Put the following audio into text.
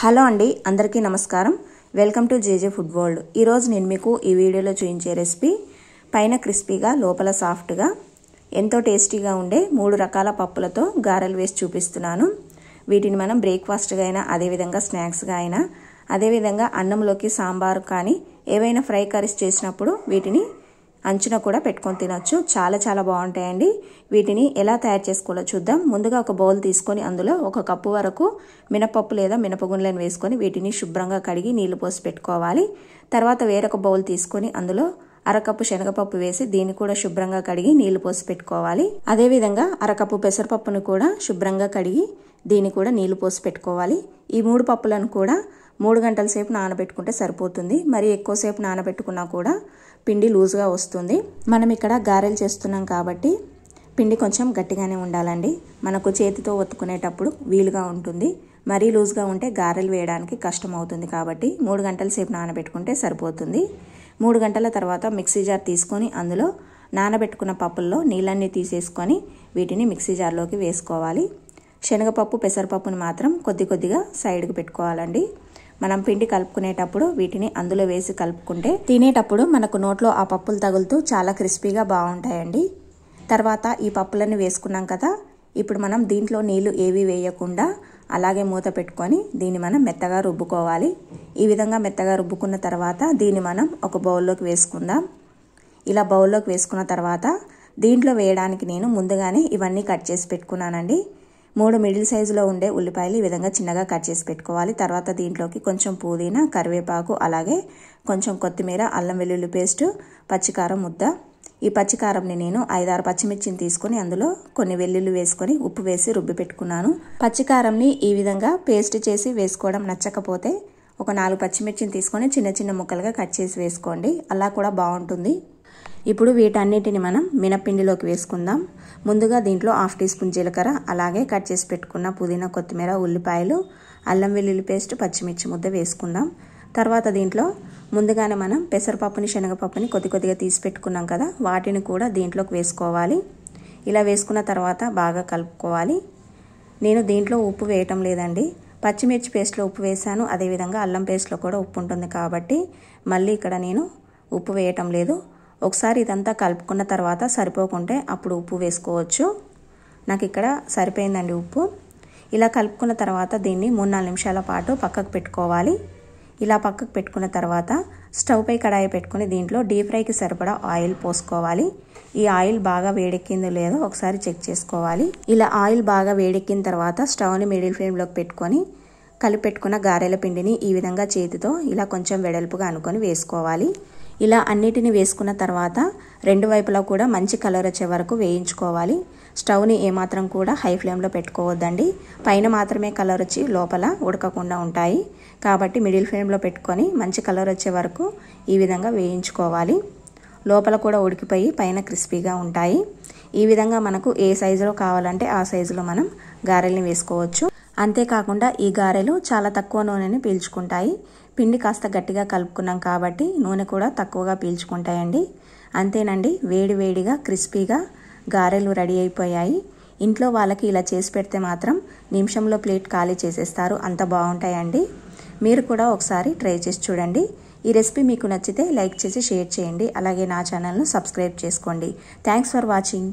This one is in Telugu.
హలో అండి అందరికీ నమస్కారం welcome to JJ food world ఈరోజు నేను మీకు ఈ వీడియోలో చూపించే రెసిపీ పైన క్రిస్పీగా లోపల సాఫ్ట్గా ఎంతో టేస్టీగా ఉండే మూడు రకాల పప్పులతో గారెలు వేసి చూపిస్తున్నాను వీటిని మనం బ్రేక్ఫాస్ట్గా అయినా అదేవిధంగా స్నాక్స్గా అయినా అదేవిధంగా అన్నంలోకి సాంబారు కానీ ఏవైనా ఫ్రై కర్రీస్ చేసినప్పుడు వీటిని అంచున కూడా పెట్టుకొని తినొచ్చు చాలా చాలా బాగుంటాయండి వీటిని ఎలా తయారు చేసుకోవాలో చూద్దాం ముందుగా ఒక బౌల్ తీసుకొని అందులో ఒక కప్పు వరకు మినపప్పు లేదా మినపగుండ్లను వేసుకొని వీటిని శుభ్రంగా కడిగి నీళ్లు పోసి పెట్టుకోవాలి తర్వాత వేరొక బౌల్ తీసుకొని అందులో అరకప్పు శనగపప్పు వేసి దీన్ని కూడా శుభ్రంగా కడిగి నీళ్లు పోసి పెట్టుకోవాలి అదేవిధంగా అరకప్పు పెసరపప్పును కూడా శుభ్రంగా కడిగి దీన్ని కూడా నీళ్లు పోసి పెట్టుకోవాలి ఈ మూడు పప్పులను కూడా మూడు గంటల సేపు నానబెట్టుకుంటే సరిపోతుంది మరి ఎక్కువసేపు నానబెట్టుకున్నా కూడా పిండి లూజ్గా వస్తుంది మనం ఇక్కడ గారెలు చేస్తున్నాం కాబట్టి పిండి కొంచెం గట్టిగానే ఉండాలండి మనకు చేతితో ఒత్తుకునేటప్పుడు వీలుగా ఉంటుంది మరీ లూజ్గా ఉంటే గారెలు వేయడానికి కష్టం అవుతుంది కాబట్టి మూడు గంటల సేపు నానబెట్టుకుంటే సరిపోతుంది మూడు గంటల తర్వాత మిక్సీ జార్ తీసుకొని అందులో నానబెట్టుకున్న పప్పుల్లో నీళ్ళన్నీ తీసేసుకొని వీటిని మిక్సీ జార్లోకి వేసుకోవాలి శనగపప్పు పెసరపప్పుని మాత్రం కొద్ది కొద్దిగా సైడ్కి పెట్టుకోవాలండి మనం పిండి కలుపుకునేటప్పుడు వీటిని అందులో వేసి కలుపుకుంటే తినేటప్పుడు మనకు నోట్లో ఆ పప్పులు తగులుతూ చాలా క్రిస్పీగా బాగుంటాయండి తర్వాత ఈ పప్పులను వేసుకున్నాం కదా ఇప్పుడు మనం దీంట్లో నీళ్లు ఏవి వేయకుండా అలాగే మూత పెట్టుకొని దీన్ని మనం మెత్తగా రుబ్బుకోవాలి ఈ విధంగా మెత్తగా రుబ్బుకున్న తర్వాత దీన్ని మనం ఒక బౌల్లోకి వేసుకుందాం ఇలా బౌల్లోకి వేసుకున్న తర్వాత దీంట్లో వేయడానికి నేను ముందుగానే ఇవన్నీ కట్ చేసి పెట్టుకున్నానండి మూడు మిడిల్ సైజులో ఉండే ఉల్లిపాయలు ఈ విధంగా చిన్నగా కట్ చేసి పెట్టుకోవాలి తర్వాత దీంట్లోకి కొంచెం పుదీనా కరివేపాకు అలాగే కొంచెం కొత్తిమీర అల్లం వెల్లుల్లి పేస్టు పచ్చికారం ముద్ద ఈ పచ్చికారంని నేను ఐదారు పచ్చిమిర్చిని తీసుకొని అందులో కొన్ని వెల్లుల్లి వేసుకొని ఉప్పు వేసి రుబ్బి పెట్టుకున్నాను పచ్చికారంని ఈ విధంగా పేస్ట్ చేసి వేసుకోవడం నచ్చకపోతే ఒక నాలుగు పచ్చిమిర్చిని తీసుకొని చిన్న చిన్న ముక్కలుగా కట్ చేసి వేసుకోండి అలా కూడా బాగుంటుంది ఇప్పుడు వీటన్నిటిని మనం మినపిండిలోకి వేసుకుందాం ముందుగా దీంట్లో హాఫ్ టీ స్పూన్ జీలకర్ర అలాగే కట్ చేసి పెట్టుకున్న పుదీనా కొత్తిమీర ఉల్లిపాయలు అల్లం వెల్లుల్లి పేస్ట్ పచ్చిమిర్చి ముద్ద వేసుకుందాం తర్వాత దీంట్లో ముందుగానే మనం పెసరపప్పుని శనగపప్పుని కొద్ది కొద్దిగా తీసి పెట్టుకున్నాం కదా వాటిని కూడా దీంట్లోకి వేసుకోవాలి ఇలా వేసుకున్న తర్వాత బాగా కలుపుకోవాలి నేను దీంట్లో ఉప్పు వేయటం లేదండి పచ్చిమిర్చి పేస్ట్లో ఉప్పు వేశాను అదేవిధంగా అల్లం పేస్ట్లో కూడా ఉప్పు ఉంటుంది కాబట్టి మళ్ళీ ఇక్కడ నేను ఉప్పు వేయటం లేదు ఒకసారి ఇదంతా కలుపుకున్న తర్వాత సరిపోకుంటే అప్పుడు ఉప్పు వేసుకోవచ్చు నాకు ఇక్కడ సరిపోయిందండి ఉప్పు ఇలా కలుపుకున్న తర్వాత దీన్ని మూడు నాలుగు నిమిషాల పాటు పక్కకు పెట్టుకోవాలి ఇలా పక్కకు పెట్టుకున్న తర్వాత స్టవ్ పై కడాయి పెట్టుకుని దీంట్లో డీప్ ఫ్రైకి సరిపడా ఆయిల్ పోసుకోవాలి ఈ ఆయిల్ బాగా వేడెక్కిందో లేదో ఒకసారి చెక్ చేసుకోవాలి ఇలా ఆయిల్ బాగా వేడెక్కిన తర్వాత స్టవ్ని మిడిల్ ఫ్లేమ్లోకి పెట్టుకొని కలిపెట్టుకున్న గారెల పిండిని ఈ విధంగా చేతితో ఇలా కొంచెం వెడల్పుగా అనుకొని వేసుకోవాలి ఇలా అన్నిటిని వేసుకున్న తర్వాత రెండు వైపులా కూడా మంచి కలర్ వచ్చే వరకు వేయించుకోవాలి స్టవ్ని ఏమాత్రం కూడా హై ఫ్లేమ్లో పెట్టుకోవద్దండి పైన మాత్రమే కలర్ వచ్చి లోపల ఉడకకుండా ఉంటాయి కాబట్టి మిడిల్ ఫ్లేమ్లో పెట్టుకొని మంచి కలర్ వచ్చే వరకు ఈ విధంగా వేయించుకోవాలి లోపల కూడా ఉడికిపోయి పైన క్రిస్పీగా ఉంటాయి ఈ విధంగా మనకు ఏ సైజులో కావాలంటే ఆ సైజులో మనం గారెల్ని వేసుకోవచ్చు అంతేకాకుండా ఈ గారెలు చాలా తక్కువ నూనెని పీల్చుకుంటాయి పిండి కాస్త గట్టిగా కలుపుకున్నాం కాబట్టి నూనె కూడా తక్కువగా పీల్చుకుంటాయండి అంతేనండి వేడి వేడిగా క్రిస్పీగా గారెలు రెడీ అయిపోయాయి ఇంట్లో వాళ్ళకి ఇలా చేసి పెడితే మాత్రం నిమిషంలో ప్లేట్ ఖాళీ చేసేస్తారు అంత బాగుంటాయండి మీరు కూడా ఒకసారి ట్రై చేసి చూడండి ఈ రెసిపీ మీకు నచ్చితే లైక్ చేసి షేర్ చేయండి అలాగే నా ఛానల్ను సబ్స్క్రైబ్ చేసుకోండి థ్యాంక్స్ ఫర్ వాచింగ్